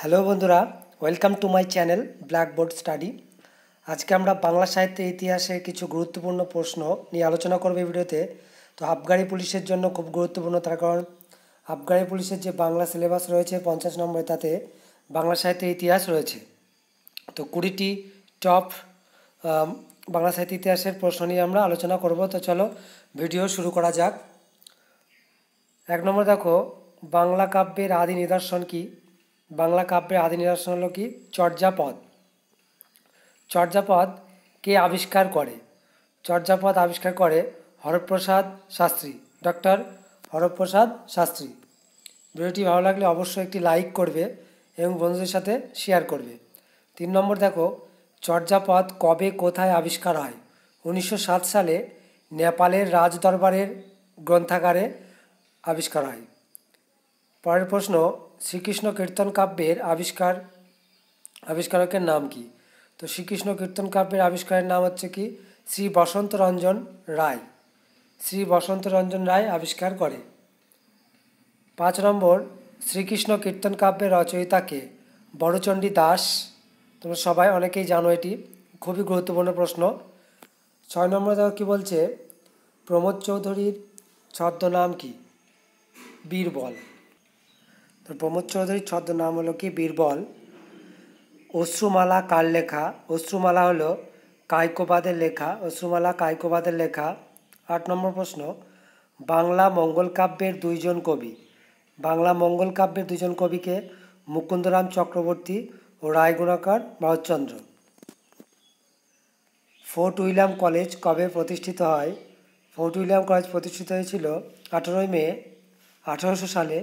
hello বন্ধুরা welcome to my channel Blackboard Study আজকে আমরা বাংলা সাহিত্যের ইতিহাসে কিছু গুরুত্বপূর্ণ প্রশ্ন নিয়ে আলোচনা করবো এই ভিডিওতে তো আবগারি পুলিশের জন্য খুব গুরুত্বপূর্ণ তার কারণ আবগারি পুলিশের যে বাংলা সিলেবাস রয়েছে পঞ্চাশ নম্বরে তাতে বাংলা সাহিত্যের ইতিহাস রয়েছে তো কুড়িটি টপ বাংলা সাহিত্য ইতিহাসের প্রশ্ন নিয়ে আমরা আলোচনা করব তো চলো ভিডিও শুরু করা যাক এক নম্বর দেখো বাংলা কাব্যের আদি নিদর্শন কী বাংলা কাব্যের আদি নিদর্শন হলো কি চর্যাপদ চর্যাপদ কে আবিষ্কার করে চর্যাপদ আবিষ্কার করে হরপ্রসাদ শাস্ত্রী ডক্টর হরপ্রসাদ শাস্ত্রী ভিডিওটি ভালো লাগলে অবশ্যই একটি লাইক করবে এবং বন্ধুদের সাথে শেয়ার করবে তিন নম্বর দেখো চর্যাপদ কবে কোথায় আবিষ্কার হয় উনিশশো সালে নেপালের রাজদরবারের গ্রন্থাগারে আবিষ্কার হয় পরের প্রশ্ন শ্রীকৃষ্ণ কীর্তন কাব্যের আবিষ্কার আবিষ্কারকের নাম কি তো শ্রীকৃষ্ণ কীর্তন কাব্যের আবিষ্কারের নাম হচ্ছে কি শ্রী বসন্ত রঞ্জন রায় শ্রী বসন্ত রঞ্জন রায় আবিষ্কার করে পাঁচ নম্বর শ্রীকৃষ্ণ কীর্তন কাব্যের রচয়িতাকে বড়চণ্ডী দাস তোমরা সবাই অনেকেই জানো এটি খুবই গুরুত্বপূর্ণ প্রশ্ন ছয় নম্বর দেখো কী বলছে প্রমোদ চৌধুরীর ছদ্মনাম কি বীরবল তো প্রমোদ চৌধুরীর ছদ্মনাম হলো কি বীরবল অশ্রুমালা কার লেখা অশ্রুমালা হলো কায়কোবাদের লেখা অশ্রুমালা কায়কোবাদের লেখা আট নম্বর প্রশ্ন বাংলা মঙ্গল কাব্যের দুইজন কবি বাংলা মঙ্গল কাব্যের দুজন কবিকে মুকুন্দরাম চক্রবর্তী ও Raygunakar Bharatchandra Fort William College কবে প্রতিষ্ঠিত হয় ফোর্ট উইলিয়াম কলেজ প্রতিষ্ঠিত হয়েছিল আঠেরোই মে আঠারোশো সালে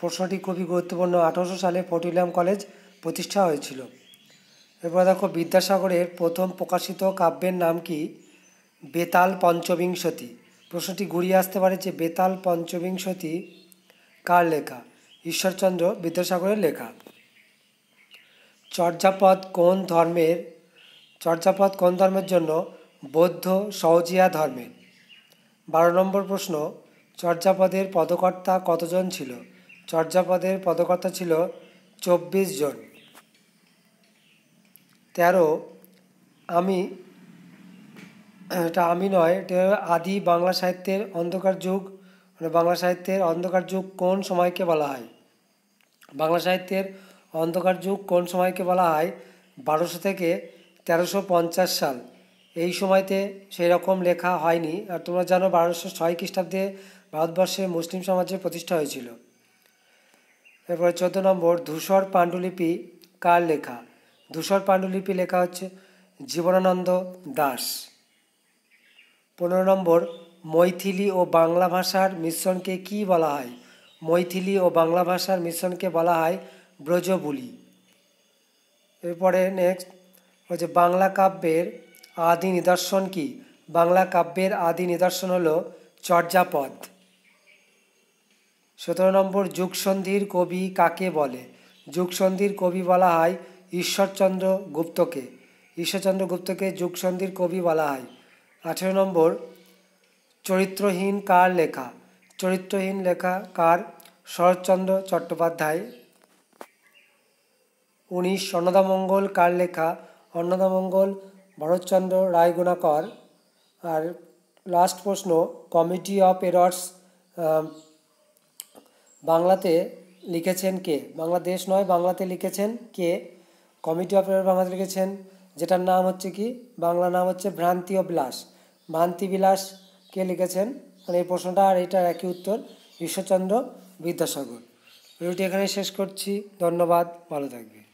প্রশ্নটি খুবই গুরুত্বপূর্ণ আঠারোশো সালে ফটিলাম কলেজ প্রতিষ্ঠা হয়েছিল এরপর দেখো বিদ্যাসাগরের প্রথম প্রকাশিত কাব্যের নাম কি বেতাল পঞ্চবিংশতি প্রশ্নটি ঘুরিয়ে আসতে পারে যে বেতাল পঞ্চবিংশতি কার লেখা ঈশ্বরচন্দ্র বিদ্যাসাগরের লেখা চর্যাপদ কোন ধর্মের চর্যাপদ কোন ধর্মের জন্য বৌদ্ধ সহজিয়া ধর্মের বারো নম্বর প্রশ্ন চর্যাপদের পদকর্তা কতজন ছিল চর্যাপদের পদকর্তা ছিল চব্বিশ জন তেরো আমি এটা আমি নয় এটা আদি বাংলা সাহিত্যের অন্ধকার যুগ মানে বাংলা সাহিত্যের অন্ধকার যুগ কোন সময়কে বলা হয় বাংলা সাহিত্যের অন্ধকার যুগ কোন সময়কে বলা হয় বারোশো থেকে তেরোশো পঞ্চাশ সাল এই সময়তে সেই রকম লেখা হয়নি আর তোমরা জানো বারোশো ছয় খ্রিস্টাব্দে ভারতবর্ষে মুসলিম সমাজের প্রতিষ্ঠা হয়েছিল এরপরে চোদ্দ নম্বর ধূসর পাণ্ডুলিপি কার লেখা ধূসর পাণ্ডুলিপি লেখা হচ্ছে জীবনানন্দ দাস পনেরো নম্বর মৈথিলি ও বাংলা ভাষার মিশ্রণকে কি বলা হয় মৈথিলি ও বাংলা ভাষার মিশ্রণকে বলা হয় ব্রজবুলি এরপরে নেক্সট হচ্ছে বাংলা কাব্যের আদি নিদর্শন কি বাংলা কাব্যের আদি নিদর্শন হলো চর্যাপদ সতেরো নম্বর যুগসন্ধির কবি কাকে বলে যুগসন্ধির কবি বলা হয় ঈশ্বরচন্দ্র গুপ্তকে ঈশ্বরচন্দ্র গুপ্তকে যুগসন্ধির কবি বলা হয় আঠেরো নম্বর চরিত্রহীন কার লেখা চরিত্রহীন লেখা কার শরৎচন্দ্র চট্টোপাধ্যায় উনিশ অন্নদামঙ্গল কার লেখা অন্নদামঙ্গল ভরতচন্দ্র রায়গুণাকর আর লাস্ট প্রশ্ন কমিটি অফ এরর্স বাংলাতে লিখেছেন কে বাংলাদেশ নয় বাংলাতে লিখেছেন কে কমিটি অফ বাংলাতে লিখেছেন যেটার নাম হচ্ছে কি বাংলা নাম হচ্ছে ভ্রান্তি ও বিলাস ভ্রান্তি বিলাস কে লিখেছেন মানে এই প্রশ্নটা আর এটার একই উত্তর ঈশ্বরচন্দ্র বিদ্যাসাগর ভিডিওটি এখানে শেষ করছি ধন্যবাদ ভালো থাকবে